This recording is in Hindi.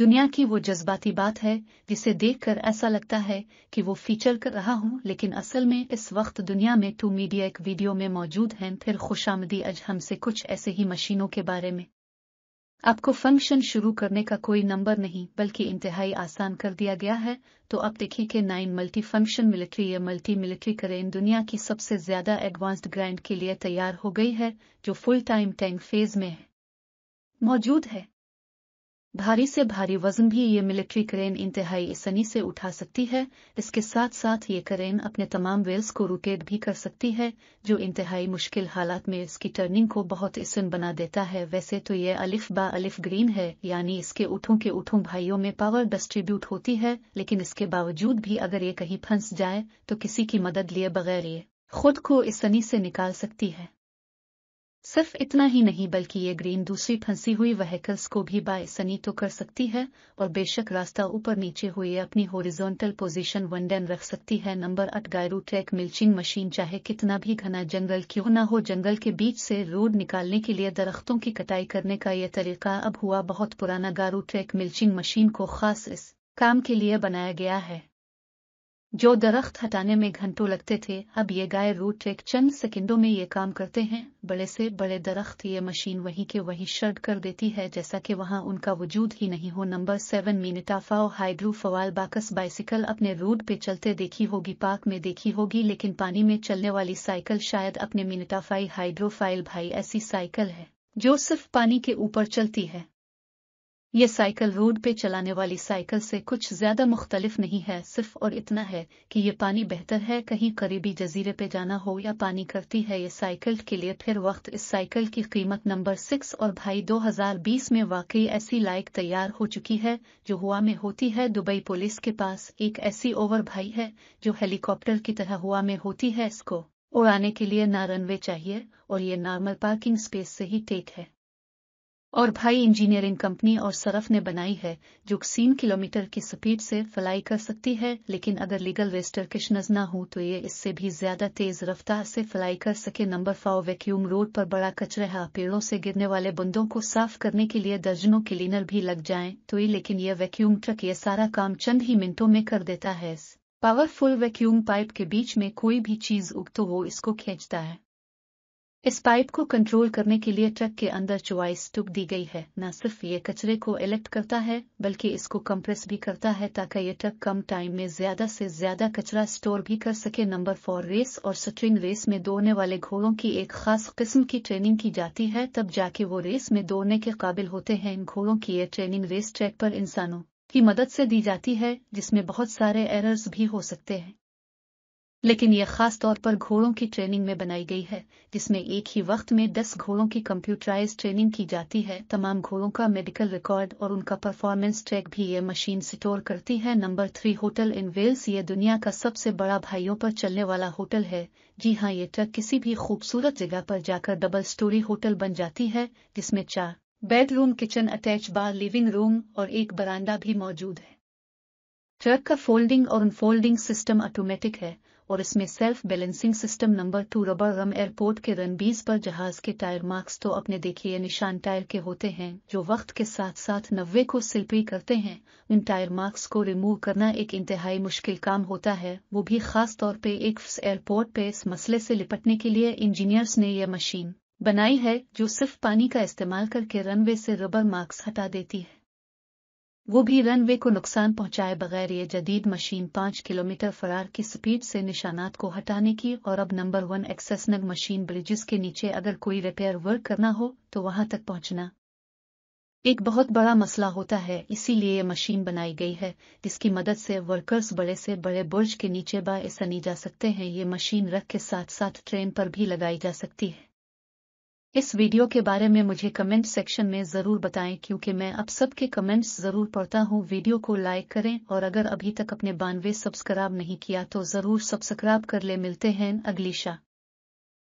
दुनिया की वो जज्बाती बात है जिसे देखकर ऐसा लगता है कि वो फीचर कर रहा हूं लेकिन असल में इस वक्त दुनिया में टू मीडिया एक वीडियो में मौजूद हैं फिर खुशामदी आज हमसे कुछ ऐसे ही मशीनों के बारे में आपको फंक्शन शुरू करने का कोई नंबर नहीं बल्कि इंतहाई आसान कर दिया गया है तो आप देखिए कि नाइन मल्टी फंक्शन मिलिट्री या मल्टी मिलिट्री करेन दुनिया की सबसे ज्यादा एडवांस्ड ग्रैंड के लिए तैयार हो गई है जो फुल टाइम टैंक फेज में है मौजूद है भारी से भारी वजन भी ये मिलिट्री क्रेन इंतहाई आसानी से उठा सकती है इसके साथ साथ ये क्रेन अपने तमाम वेल्स को रोकेट भी कर सकती है जो इंतहाई मुश्किल हालात में इसकी टर्निंग को बहुत इसन बना देता है वैसे तो ये अलिफ बा अलिफ ग्रीन है यानी इसके उठों के उठों भाइयों में पावर डिस्ट्रीब्यूट होती है लेकिन इसके बावजूद भी अगर ये कहीं फंस जाए तो किसी की मदद लिए बगैर ये खुद को सनी से निकाल सकती है सिर्फ इतना ही नहीं बल्कि ये ग्रीन दूसरी फंसी हुई वहीकल्स को भी बाय सनी तो कर सकती है और बेशक रास्ता ऊपर नीचे हुए अपनी होरिजोनटल पोजीशन वन डैन रख सकती है नंबर आठ गायरू ट्रैक मिल्चिंग मशीन चाहे कितना भी घना जंगल क्यों न हो जंगल के बीच से रोड निकालने के लिए दरख्तों की कटाई करने का यह तरीका अब हुआ बहुत पुराना गारू ट्रैक मिल्चिंग मशीन को खास इस काम के लिए बनाया गया है जो दरख्त हटाने में घंटों लगते थे अब ये गाय रूट एक चंद सेकंडों में ये काम करते हैं बड़े से बड़े दरख्त ये मशीन वहीं के वहीं शर्ट कर देती है जैसा कि वहां उनका वजूद ही नहीं हो नंबर सेवन मीनिटाफाओ हाइड्रो फवाल बाकस बाइसिकल अपने रूट पे चलते देखी होगी पार्क में देखी होगी लेकिन पानी में चलने वाली साइकिल शायद अपने मीनिटाफाई हाइड्रोफाइल भाई ऐसी साइकिल है जो सिर्फ पानी के ऊपर चलती है ये साइकिल रोड पे चलाने वाली साइकिल से कुछ ज्यादा मुख्तलिफ नहीं है सिर्फ और इतना है कि ये पानी बेहतर है कहीं करीबी जजीरे पे जाना हो या पानी करती है ये साइकिल के लिए फिर वक्त इस साइकिल की कीमत नंबर सिक्स और भाई 2020 में वाकई ऐसी लाइक तैयार हो चुकी है जो हुआ में होती है दुबई पुलिस के पास एक ऐसी ओवर भाई है जो हेलीकॉप्टर की तरह हुआ में होती है इसको उड़ाने के लिए ना रनवे चाहिए और ये नॉर्मल पार्किंग स्पेस से ही टेक है और भाई इंजीनियरिंग कंपनी और सरफ ने बनाई है जो सीन किलोमीटर की स्पीड से फ्लाई कर सकती है लेकिन अगर लीगल वेस्टर नज ना हो तो ये इससे भी ज्यादा तेज रफ्तार से फ्लाई कर सके नंबर फाव वैक्यूम रोड पर बड़ा कचरा है पेड़ों से गिरने वाले बुंदों को साफ करने के लिए दर्जनों क्लीनर भी लग जाए तो ये लेकिन यह वैक्यूम ट्रक ये सारा काम चंद ही मिनटों में कर देता है पावरफुल वैक्यूम पाइप के बीच में कोई भी चीज उग तो वो इसको खींचता है इस पाइप को कंट्रोल करने के लिए ट्रक के अंदर चुवाइस टुक दी गई है न सिर्फ ये कचरे को इलेक्ट करता है बल्कि इसको कंप्रेस भी करता है ताकि ये ट्रक कम टाइम में ज्यादा से ज्यादा कचरा स्टोर भी कर सके नंबर फोर रेस और स्ट्रिंग रेस में दौड़ने वाले घोड़ों की एक खास किस्म की ट्रेनिंग की जाती है तब जाके वो रेस में दौड़ने के काबिल होते हैं इन घोड़ों की ये ट्रेनिंग रेस ट्रैक पर इंसानों की मदद से दी जाती है जिसमें बहुत सारे एरर्स भी हो सकते हैं लेकिन यह खास तौर पर घोड़ों की ट्रेनिंग में बनाई गई है जिसमें एक ही वक्त में दस घोड़ों की कंप्यूटराइज ट्रेनिंग की जाती है तमाम घोड़ों का मेडिकल रिकॉर्ड और उनका परफॉर्मेंस ट्रैक भी यह मशीन स्टोर करती है number three hotel in Wales यह दुनिया का सबसे बड़ा भाइयों पर चलने वाला होटल है जी हाँ ये ट्रक किसी भी खूबसूरत जगह पर जाकर डबल स्टोरी होटल बन जाती है जिसमें चार bedroom kitchen attach bar living room और एक बरांडा भी मौजूद है ट्रक का फोल्डिंग और अनफोल्डिंग सिस्टम ऑटोमेटिक है और इसमें self balancing system number two रबरगम एयरपोर्ट के रन बीस पर जहाज के टायर मार्क्स तो अपने देखिए निशान टायर के होते हैं जो वक्त के साथ साथ नब्बे को सिल्पी करते हैं इन टायर मार्क्स को रिमूव करना एक इंतहाई मुश्किल काम होता है वो भी खास तौर पर एक एयरपोर्ट पे इस मसले से निपटने के लिए इंजीनियर्स ने यह मशीन बनाई है जो सिर्फ पानी का इस्तेमाल करके रनवे से रबर मार्क्स हटा देती है वो भी रनवे को नुकसान पहुंचाए बगैर ये जदीद मशीन पांच किलोमीटर फरार की स्पीड से निशानात को हटाने की और अब नंबर वन एक्सेस नग मशीन ब्रिजेस के नीचे अगर कोई रिपेयर वर्क करना हो तो वहां तक पहुंचना एक बहुत बड़ा मसला होता है इसीलिए ये मशीन बनाई गई है जिसकी मदद से वर्कर्स बड़े से बड़े बुर्ज के नीचे सनी जा सकते हैं ये मशीन रख के साथ साथ ट्रेन पर भी लगाई जा सकती है इस वीडियो के बारे में मुझे कमेंट सेक्शन में ज़रूर बताएं क्योंकि मैं अब सबके कमेंट्स ज़रूर पढ़ता हूं वीडियो को लाइक करें और अगर अभी तक अपने बानवे सब्सक्राइब नहीं किया तो ज़रूर सब्सक्राइब कर ले मिलते हैं अगली शाह